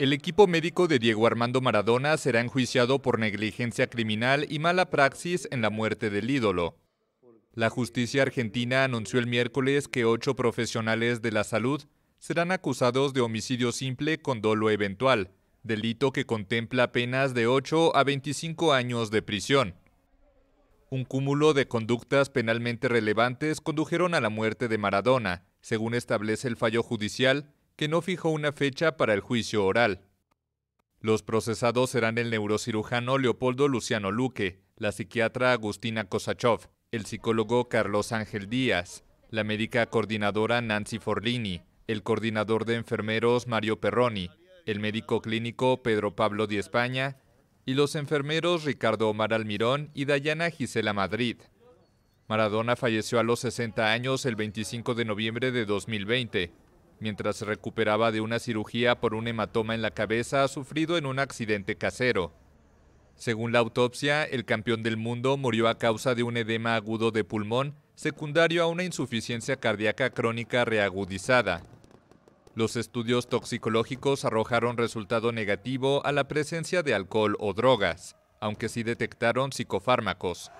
El equipo médico de Diego Armando Maradona será enjuiciado por negligencia criminal y mala praxis en la muerte del ídolo. La justicia argentina anunció el miércoles que ocho profesionales de la salud serán acusados de homicidio simple con dolo eventual, delito que contempla penas de 8 a 25 años de prisión. Un cúmulo de conductas penalmente relevantes condujeron a la muerte de Maradona, según establece el fallo judicial que no fijó una fecha para el juicio oral. Los procesados serán el neurocirujano Leopoldo Luciano Luque, la psiquiatra Agustina Kosachov, el psicólogo Carlos Ángel Díaz, la médica coordinadora Nancy Forlini, el coordinador de enfermeros Mario Perroni, el médico clínico Pedro Pablo de España y los enfermeros Ricardo Omar Almirón y Dayana Gisela Madrid. Maradona falleció a los 60 años el 25 de noviembre de 2020 mientras se recuperaba de una cirugía por un hematoma en la cabeza sufrido en un accidente casero. Según la autopsia, el campeón del mundo murió a causa de un edema agudo de pulmón secundario a una insuficiencia cardíaca crónica reagudizada. Los estudios toxicológicos arrojaron resultado negativo a la presencia de alcohol o drogas, aunque sí detectaron psicofármacos.